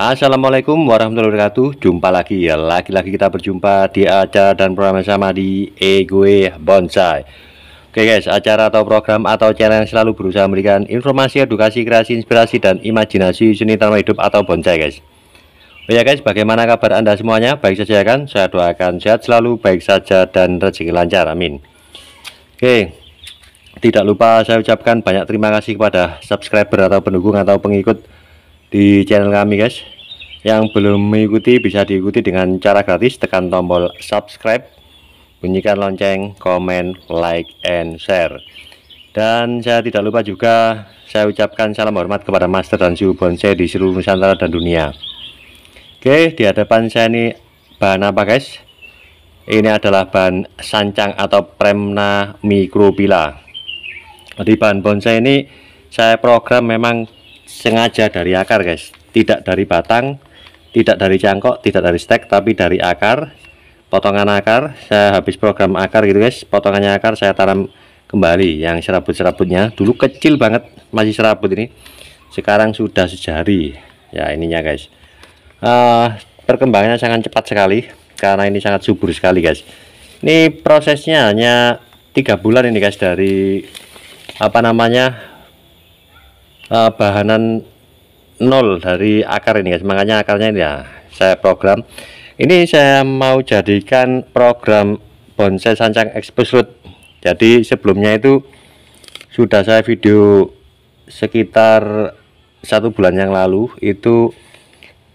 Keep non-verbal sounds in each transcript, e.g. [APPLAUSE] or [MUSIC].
Assalamualaikum warahmatullahi wabarakatuh Jumpa lagi ya Lagi-lagi kita berjumpa di acara dan program sama di Egoe Bonsai Oke guys, acara atau program atau channel yang selalu berusaha memberikan informasi, edukasi, kreasi, inspirasi, dan imajinasi seni tanpa hidup atau bonsai guys Oh ya guys, bagaimana kabar anda semuanya? Baik saja ya, kan? Saya doakan sehat selalu, baik saja dan rezeki lancar, amin Oke, tidak lupa saya ucapkan banyak terima kasih kepada subscriber atau pendukung atau pengikut di channel kami guys yang belum mengikuti bisa diikuti dengan cara gratis tekan tombol subscribe, bunyikan lonceng, komen, like, and share. Dan saya tidak lupa juga saya ucapkan salam hormat kepada master dan suhu bonsai di seluruh Nusantara dan dunia. Oke, di hadapan saya ini bahan apa guys? Ini adalah bahan sancang atau premna mikropila. Di bahan bonsai ini saya program memang sengaja dari akar guys, tidak dari batang tidak dari cangkok tidak dari stek tapi dari akar potongan akar saya habis program akar gitu guys potongannya akar saya tanam kembali yang serabut-serabutnya dulu kecil banget masih serabut ini sekarang sudah sejari ya ininya guys uh, perkembangannya sangat cepat sekali karena ini sangat subur sekali guys ini prosesnya hanya tiga bulan ini guys dari apa namanya uh, bahanan nol dari akar ini guys makanya akarnya ini ya saya program ini saya mau jadikan program bonsai sancang expose jadi sebelumnya itu sudah saya video sekitar satu bulan yang lalu itu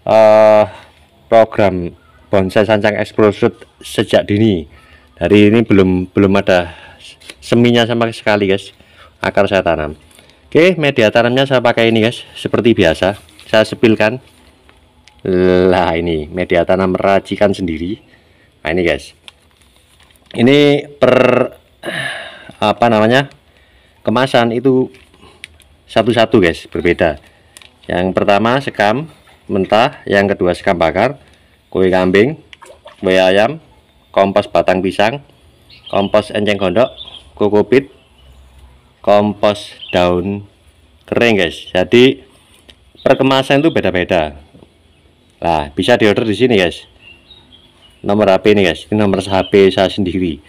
uh, program bonsai sancang expose sejak dini dari ini belum belum ada seminya sama sekali guys akar saya tanam Oke, media tanamnya saya pakai ini guys, seperti biasa. Saya sepilkan. Lah ini media tanam racikan sendiri. Nah ini guys. Ini per apa namanya? Kemasan itu satu-satu guys, berbeda. Yang pertama sekam mentah, yang kedua sekam bakar, kue kambing, kue ayam, kompos batang pisang, kompos enceng gondok, kokopit, kompos daun kering guys jadi perkemasan itu beda-beda nah bisa diorder di sini guys nomor HP ini guys ini nomor HP saya sendiri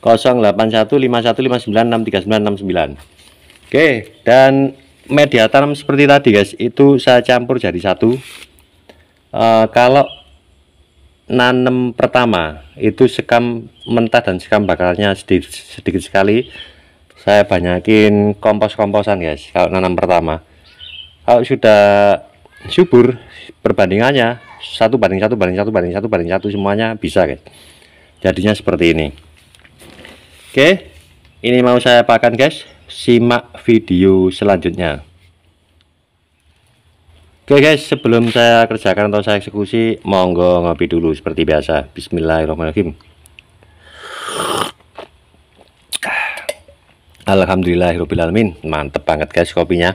081515963969 oke dan media tanam seperti tadi guys itu saya campur jadi satu e, kalau nanam pertama itu sekam mentah dan sekam bakarnya sedikit, sedikit sekali saya banyakin kompos-komposan guys kalau nanam pertama kalau sudah subur perbandingannya satu banding satu banding satu banding satu banding satu semuanya bisa guys jadinya seperti ini oke ini mau saya pakan guys simak video selanjutnya Oke guys, sebelum saya kerjakan atau saya eksekusi, monggo ngopi dulu seperti biasa. Bismillahirrahmanirrahim. Alhamdulillahirrahmanirrahim Mantep banget guys kopinya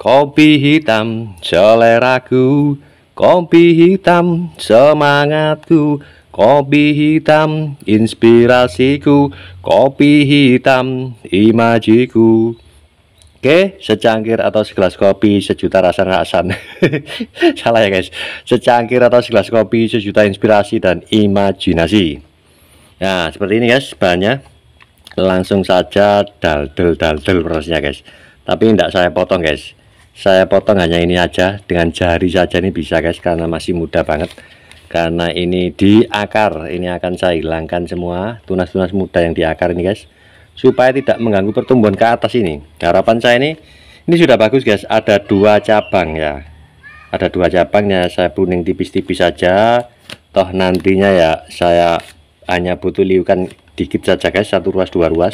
Kopi hitam seleraku Kopi hitam semangatku Kopi hitam inspirasiku Kopi hitam imajiku Oke, secangkir atau segelas kopi sejuta rasa ngasan. [LAUGHS] Salah ya guys. Secangkir atau segelas kopi sejuta inspirasi dan imajinasi. Nah, seperti ini guys bahannya langsung saja daldel daldel prosesnya guys tapi tidak saya potong guys saya potong hanya ini aja dengan jari saja ini bisa guys karena masih muda banget karena ini di akar ini akan saya hilangkan semua tunas-tunas muda yang di akar ini guys supaya tidak mengganggu pertumbuhan ke atas ini harapan saya ini ini sudah bagus guys ada dua cabang ya ada dua cabangnya saya pruning tipis-tipis saja toh nantinya ya saya hanya butuh liukan dikit saja guys satu ruas dua ruas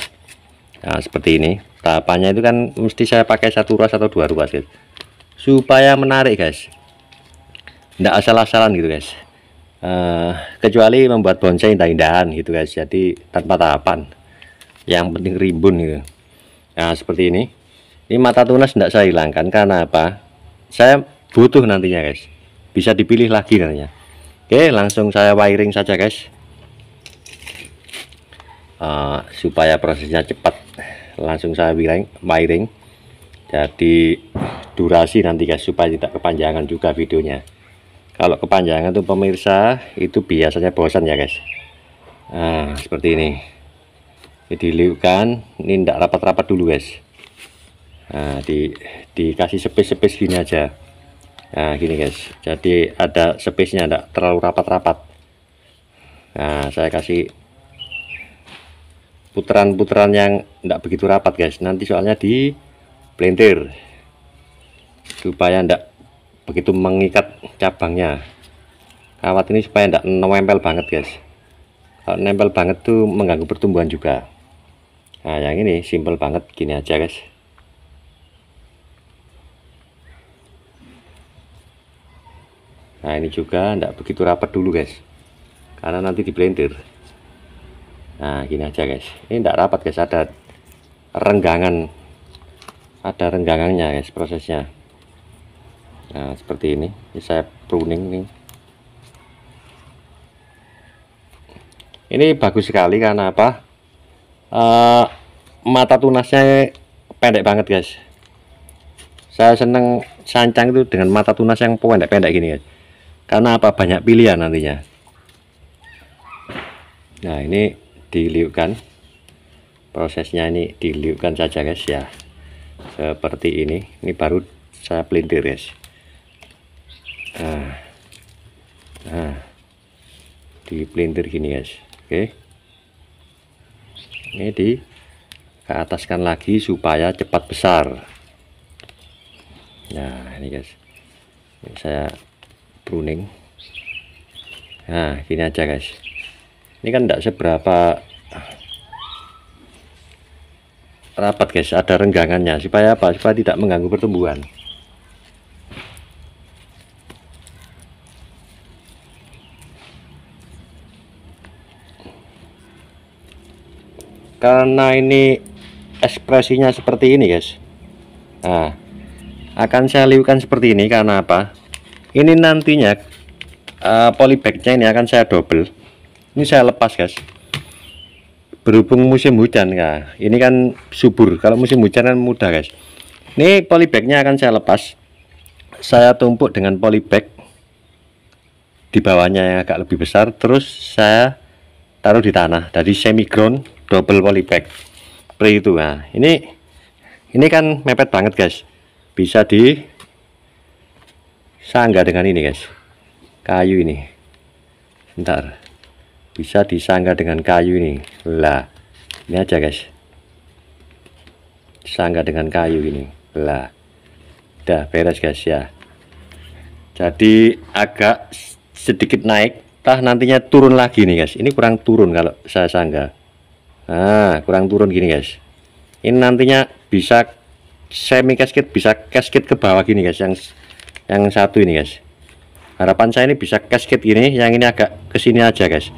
nah, seperti ini tahapannya itu kan mesti saya pakai satu ruas atau dua ruas guys supaya menarik guys tidak asal-asalan gitu guys uh, kecuali membuat bonsai indah-indahan gitu guys jadi tanpa tahapan yang penting rimbun gitu nah seperti ini ini mata tunas tidak saya hilangkan karena apa saya butuh nantinya guys bisa dipilih lagi nantinya oke langsung saya wiring saja guys Eh, supaya prosesnya cepat langsung saya wiring wiring jadi durasi nanti guys supaya tidak kepanjangan juga videonya kalau kepanjangan tuh pemirsa itu biasanya bosan ya guys nah seperti ini jadi liukan ini tidak rapat-rapat dulu guys nah di dikasih space-space gini aja nah gini guys jadi ada space-nya tidak terlalu rapat-rapat nah saya kasih putaran-putaran yang tidak begitu rapat guys nanti soalnya di pelintir supaya tidak begitu mengikat cabangnya kawat ini supaya tidak nempel banget guys kalau nempel banget tuh mengganggu pertumbuhan juga nah yang ini simple banget gini aja guys nah ini juga tidak begitu rapat dulu guys karena nanti di blender nah gini aja guys ini tidak rapat guys ada renggangan ada renggangannya guys prosesnya nah seperti ini, ini saya pruning nih ini bagus sekali karena apa uh, mata tunasnya pendek banget guys saya seneng sancang itu dengan mata tunas yang pendek-pendek gini guys karena apa banyak pilihan nantinya nah ini diliupkan prosesnya ini diliupkan saja guys ya seperti ini ini baru saya pelintir guys nah, nah di pelintir gini guys oke ini di ke ataskan lagi supaya cepat besar nah ini guys ini saya pruning nah gini aja guys ini kan tidak seberapa rapat guys ada renggangannya supaya apa supaya tidak mengganggu pertumbuhan karena ini ekspresinya seperti ini guys nah akan saya liukan seperti ini karena apa ini nantinya uh, polybagnya ini akan saya double ini saya lepas guys berhubung musim hujan ya ini kan subur kalau musim hujan kan mudah guys ini polybagnya akan saya lepas saya tumpuk dengan polybag di bawahnya yang agak lebih besar terus saya taruh di tanah dari semi ground double polybag seperti itu nah ini ini kan mepet banget guys bisa di sangga dengan ini guys kayu ini Ntar bisa disangga dengan kayu ini lah ini aja guys disangga dengan kayu ini lah udah beres guys ya jadi agak sedikit naik tah nantinya turun lagi nih guys ini kurang turun kalau saya sangga nah kurang turun gini guys ini nantinya bisa semi casket bisa casket ke bawah gini guys yang yang satu ini guys harapan saya ini bisa casket ini yang ini agak kesini aja guys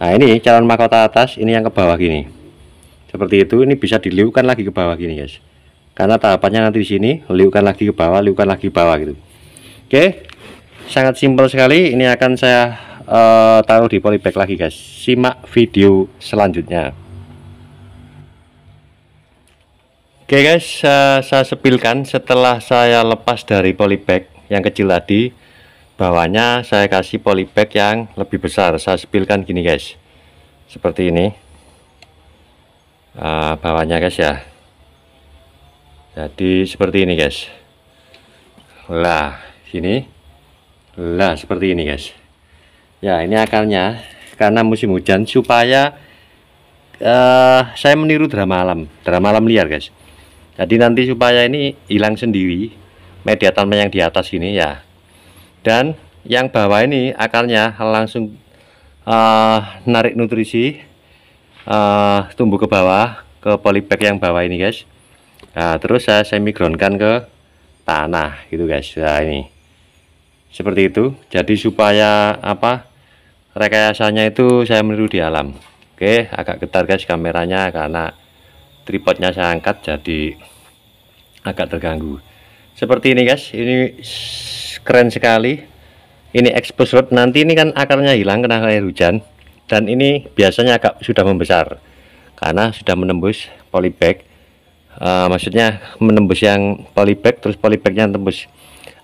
nah ini calon mahkota atas ini yang ke bawah gini seperti itu ini bisa diliukkan lagi ke bawah gini guys karena tahapannya nanti di sini liukkan lagi ke bawah liukkan lagi ke bawah gitu oke sangat simpel sekali ini akan saya uh, taruh di polybag lagi guys simak video selanjutnya Oke okay guys, uh, saya sepilkan setelah saya lepas dari polybag yang kecil tadi bawahnya saya kasih polybag yang lebih besar saya sepilkan gini guys seperti ini uh, bawahnya guys ya jadi seperti ini guys lah sini lah seperti ini guys ya ini akarnya karena musim hujan supaya uh, saya meniru drama alam drama alam liar guys jadi nanti supaya ini hilang sendiri media tanam yang di atas ini ya dan yang bawah ini akarnya langsung uh, narik nutrisi uh, tumbuh ke bawah ke polybag yang bawah ini guys nah, terus saya semi groundkan ke tanah gitu guys nah ini seperti itu jadi supaya apa rekayasanya itu saya meniru di alam oke agak getar guys kameranya karena tripodnya saya angkat jadi agak terganggu seperti ini guys ini keren sekali ini rod nanti ini kan akarnya hilang kena air hujan dan ini biasanya agak sudah membesar karena sudah menembus polybag uh, maksudnya menembus yang polybag terus polybagnya tembus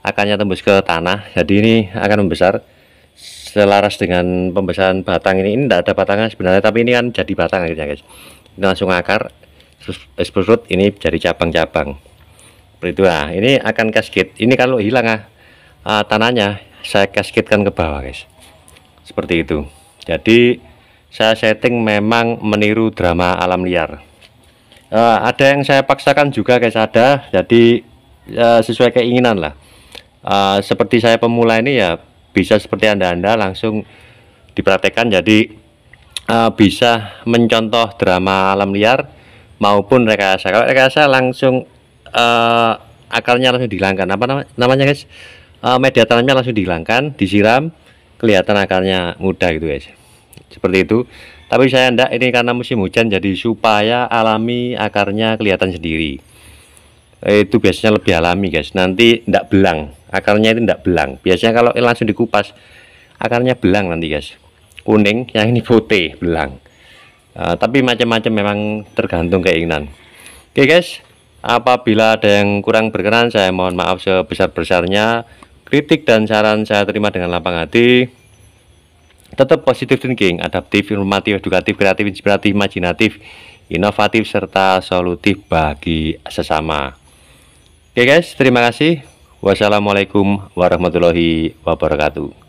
akarnya tembus ke tanah jadi ini akan membesar selaras dengan pembesaran batang ini ini tidak ada batangnya sebenarnya tapi ini kan jadi batang akhirnya guys ini langsung akar terus rod ini jadi cabang-cabang seperti itu nah ini akan kasket ini kalau hilang ah, uh, tanahnya saya kasketkan ke bawah guys seperti itu jadi saya setting memang meniru drama alam liar uh, ada yang saya paksakan juga guys ada jadi uh, sesuai keinginan lah uh, seperti saya pemula ini ya bisa seperti anda-anda langsung dipraktekkan jadi uh, bisa mencontoh drama alam liar maupun rekayasa kalau rekayasa langsung uh, akarnya langsung dihilangkan apa nama, namanya guys uh, media tanamnya langsung dihilangkan disiram kelihatan akarnya mudah gitu guys seperti itu tapi saya ndak ini karena musim hujan jadi supaya alami akarnya kelihatan sendiri eh, itu biasanya lebih alami guys nanti ndak belang akarnya itu ndak belang biasanya kalau langsung dikupas akarnya belang nanti guys kuning yang ini putih belang uh, tapi macam-macam memang tergantung keinginan oke okay, guys Apabila ada yang kurang berkenan, saya mohon maaf sebesar-besarnya. Kritik dan saran saya terima dengan lapang hati. Tetap positif thinking, adaptif, informatif, edukatif, kreatif, inspiratif, imajinatif, inovatif, serta solutif bagi sesama. Oke guys, terima kasih. Wassalamualaikum warahmatullahi wabarakatuh.